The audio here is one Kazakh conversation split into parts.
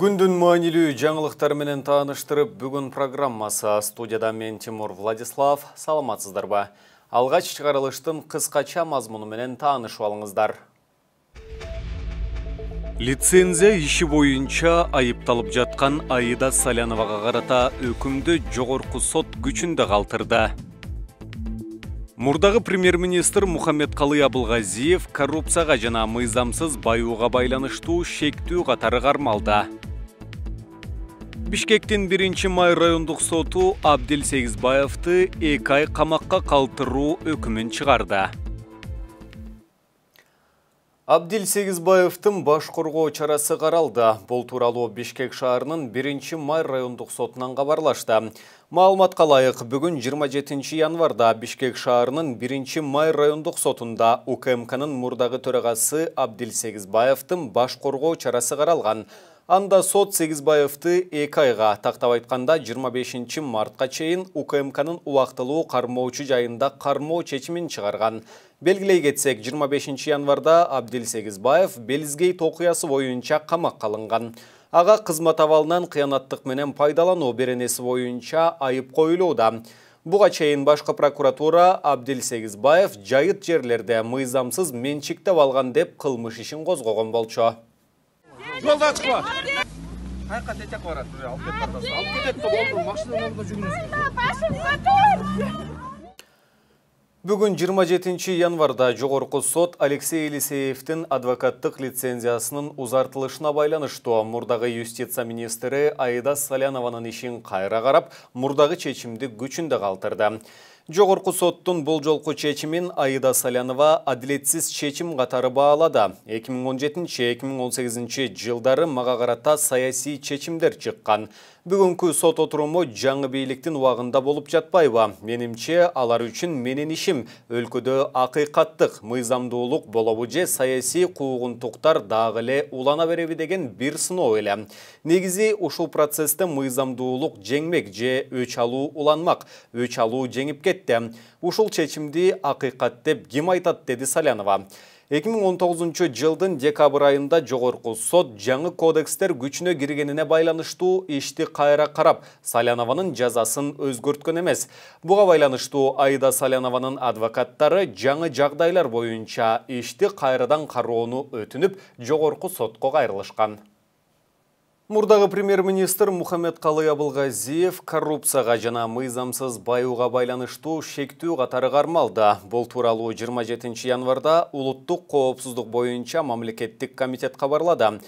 күндүн маанилүү жаңылыктары менен тааныштырып бүгүн программасы студияда мен тимур владислав саламатсыздарбы алгач чыгарылыштын кыскача мазмуну менен таанышып алыңыздар лицензия иши боюнча айыпталып жаткан аида саляновага карата өкүмдү жогорку сот күчүндө калтырды мурдагы премьер министр мухаммедкалый абылгазиев коррупцияга жана мыйзамсыз байууга байланыштуу шектүү катары кармалды бишкектин биринчи май райондук соту абдил сегизбаевти эки ай камакка калтыруу өкүмүн чыгарды абдил сегизбаевтин баш коргоо чарасы каралды бул тууралуу бишкек шаарынын биринчи май райондук сотунан кабарлашты маалыматка ылайык бүгүн жыйырма жетинчи январда бишкек шаарынын биринчи май райондук сотунда укмкнын мурдагы төрагасы абдил сегизбаевтин баш коргоо чарасы каралган анда сот сегизбаевди эки айга тактап айтканда жыйырма бешинчи мартка чейин укмкнын убактылуу кармоочу жайында кармоо чечимин чыгарган белгилей кетсек жыйырма бешинчи январда абдил сегизбаев белзгейт окуясы боюнча камакка алынган ага кызмат абалынан кыянаттык менен пайдалануу беренеси боюнча айып коюлууда буга чейин башкы прокуратура абдил сегизбаев жайыт жерлерди мыйзамсыз менчиктеп алган деп кылмыш ишин козгогон болчу алып Бүгін 27 январда жоғырқы сот Алексей Елисеевтің адвокаттық лицензиясының ұзартылышына байланышты мұрдағы юстиция министері Айда Салянованың ішін қайра қарап, мұрдағы чечімді күшінде қалтырды. Жоғырқы соттың бұл жолқы чечімін Айыда Салянова әділетсіз чечім ғатары бағалады. 2017-2018 жылдары мағағарата саяси чечімдер Бүгін күй сот отырымы жаңы бейліктің уағында болып жатпайба. Менімче алар үшін менен ішім өлкөдө ақиқаттық, мыйзамдуулук болабы же саяси қуғын тұқтар дағыле улана беребі деген бір сыны эле Негізі, ұшыл процесті мыйзамдуулук жеңмек же өч алу уланмақ, өч алуу жеңип кет кетті ушул чечимди акыйкат деп ким айтат деді салянова 2019 жылдын декабрь айында жогорку сот жаңы кодекстер күчүнө киргенине байланыштуу ишти кайра қарап, салянованын жазасын өзгөрткөн эмес буга байланыштуу айда салянованын адвокаттары жаңы жагдайлар боюнча ишти кайрадан кароону өтүнүп жогорку сотко кайрылышкан Мұрдағы премьер-министр Мұхаммед Қалай Абылғазиев коррупцияға жана мыйзамсыз байуға байланыштуу шектүү қатары қармалды. Бұл туралы 27 январда ұлттық қоопсыздық бойынша мамлекеттік комитет қабарлады.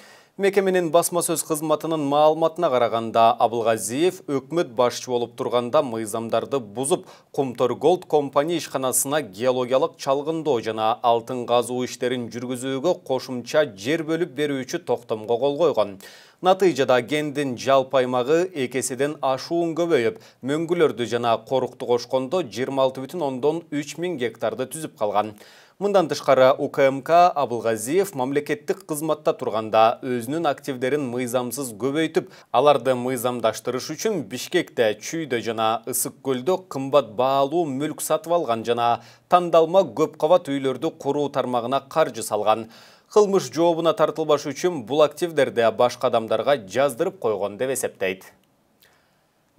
Мекеменің басмасөз қызматының маалыматына қарағанда Абылғазиев өкмөт башчы болып тұрғанда мыйзамдарды бұзып, Құмтор Голд компания ишканасына геологиялық чалғындоо жана алтын ғазу иштерин жүргүзүүгө қошымча жер бөліп берүүчү токтомго кол койгон. Натыйжада гендин жалпы аймагы экеседен ашуын көбөйүп, мөңгүлөрдү жана корукту кошкондо 26.3000 миң гектарды түзүп калган. Мындан тышкары УКМК Абылгазиев мамлекеттик кызматта турганда өзүнүн активдерин мыйзамсыз көбөйтүп, аларды мыйзамдаштырыш үчүн Бишкекте, Чүйдө жана Ысык көлдө кымбат баалуу мүлк сатып алган жана тандалма көп кабат үйлөрдү куруу тармагына каржы салган. кылмыш жообуна тартылбаш үчүн бул активдерди башка адамдарга жаздырып койгон деп эсептейт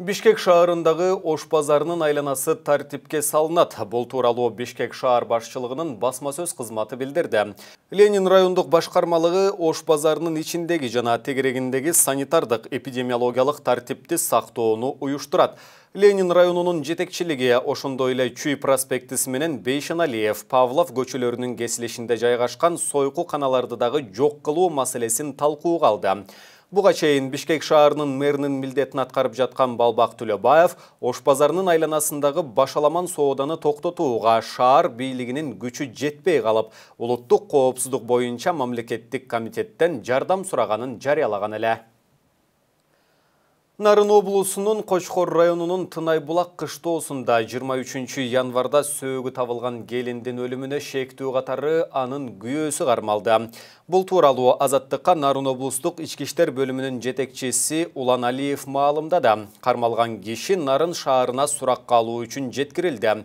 Бишкек шаарындагы Ош базарынын айланасы тартипке салынат. Бұл тууралуу Бишкек шаар башчылыгынын басма сөз кызматы билдирди. Ленин райондық башқармалығы Ош базарынын ичиндеги жана тегерегиндеги санитардык эпидемиологиялык тартипти сактоону уюштурат. Ленин районунун жетекчилиги ошондой эле Чүй проспектиси менен Бейшеналиев, Павлов көчөлөрүнүн кесилишинде жайгашкан сойку каналарды дагы жок кылуу маселесин Бұға чейін Бішкек шаарынын мэринин милдетин атқарып жатқан Балбақ Түлебаев Ош базарынын айланасындағы башаламан сооданы тоқтатуға шаар бейлігінің күчі жетпей қалып, ұлыттық коопсуздук бойынша мамлекеттік комитеттен жардам сұрағанын жариялаған әлі. Нарын облысының Қошқор районының қышты осында 23 январда сөгі табылған келінден өліміне шекті ұғатары анын күйесі қармалды. Бұл тууралуу азаттыққа Нарын облыстық ішкештер бөлімінің жетекчиси Улан Алиев да Қармалған кеші Нарын шаарына сұрақ қалуы үшін жеткірілді.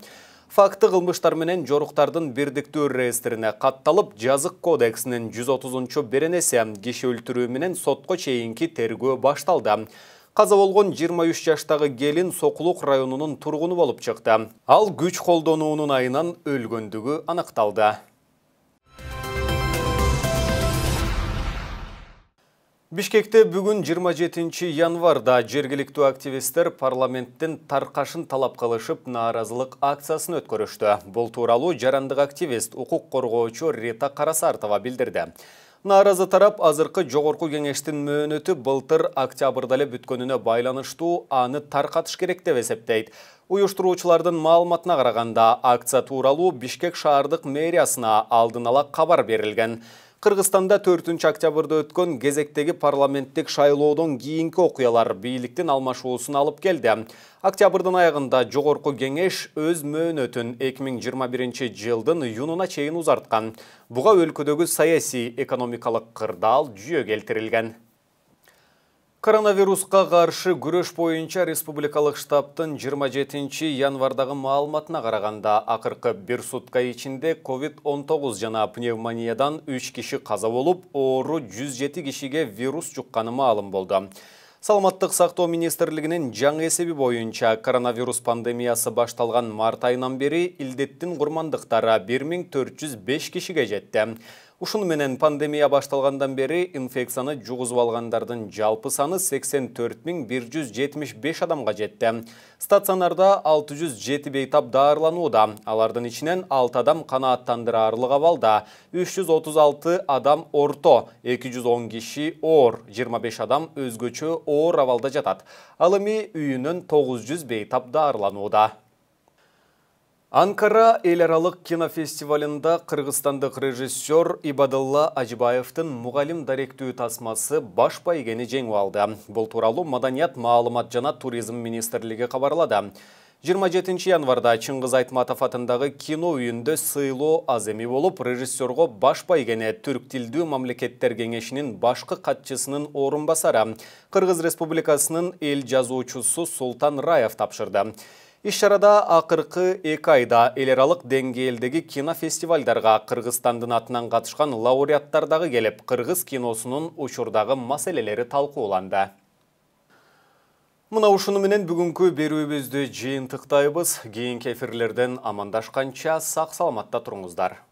Факты қылмыштар менен жорықтардың бирдиктүү реестрине қатталып, жазық кодексінің 130 шы беренесе кеші өлтіруіменен менен сотко чейинки тергөө башталды. каза болгон жыйырма үч жаштагы келин сокулук районунун тургуну болуп чыкты ал күч колдонуунун айынан өлгөндүгү аныкталды бишкекте бүгүн жыйырма жетинчи январда жергиликтүү активисттер парламенттин таркашын талап кылышып нааразылык акциясын өткөрүштү бул тууралуу жарандык активист укук коргоочу рита карасартова билдирди нааразы тарап азыркы жогорку кеңештин мөөнөтү былтыр октябрда эле бүткөнүнө байланыштуу аны таркатыш керек деп эсептейт уюштуруучулардын маалыматына караганда акция тууралуу бишкек шаардык мэриясына алдын ала кабар берилген Қырғызстанда 4 октябрда өткөн кезектегі парламенттік шайлоодон кейінгі оқиялар бийликтин алмашуысын алып келді. Октябрдын аяғында Жогорку кеңеш өз мөөнөтүн 2021 жылдын июнуна чейин узарткан. Буга өлкөдөгү саясий экономикалык кырдаал жүйө келтирилген. Коронавирусқа ғаршы күреш бойынша республикалық штабтың 27 январдағы маалыматына қарағанда ақырқы бір сұтқа ішінде COVID-19 жана пневмониядан 3 кеші қаза болып, ору 107 кешіге вирус жұққаны маалым болды. Салматтық сақтау министрлігінің жаң есебі бойынша коронавирус пандемиясы башталған март айынан бері үлдеттің құрмандықтара 1405 кешіге жетті. Ушын менен пандемия башталғандан бері инфекцияны жұғызу алғандардың жалпы саны 84175 адамға жетті. Стационарда 607 бейтап даарыланууда. Алардын ичинен 6 адам арылыға абалда, 336 адам орто, 210 кеші оор, 25 адам өзгөчі оор авалда жатат. Алыми үйінің 900 бейтап даарыланууда. Анкара ел аралық кинофестивалында қырғызстандық режиссер Ибадылла Ажибаевтың мұғалім дәректүү тасмасы баш байгени жеңіп алды. Бұл туралы Маданият Маалымат жана туризм Министерлігі қабарлады. 27 январда Чыңгыз Айтматов атындағы кино үйінді сыйлоо аземи болып, режиссерғы баш байгени түрк тілді мамлекеттер кеңешинин башкы катчысынын басары, Қырғыз Республикасынын эл жазуучусу Султан Раев тапшырды. Иш чарада акыркы 2 айда эл аралык деңгээлдеги қатышқан атынан катышкан лауреаттардағы дагы келип, кыргыз киносунун учурдагы маселелери талкууланды. Мына ушуну менен бүгүнкү берүүбүздү жыйынтыктайбыз. Кийинки эфирлерден амандашканча сақ саламатта тұрыңыздар.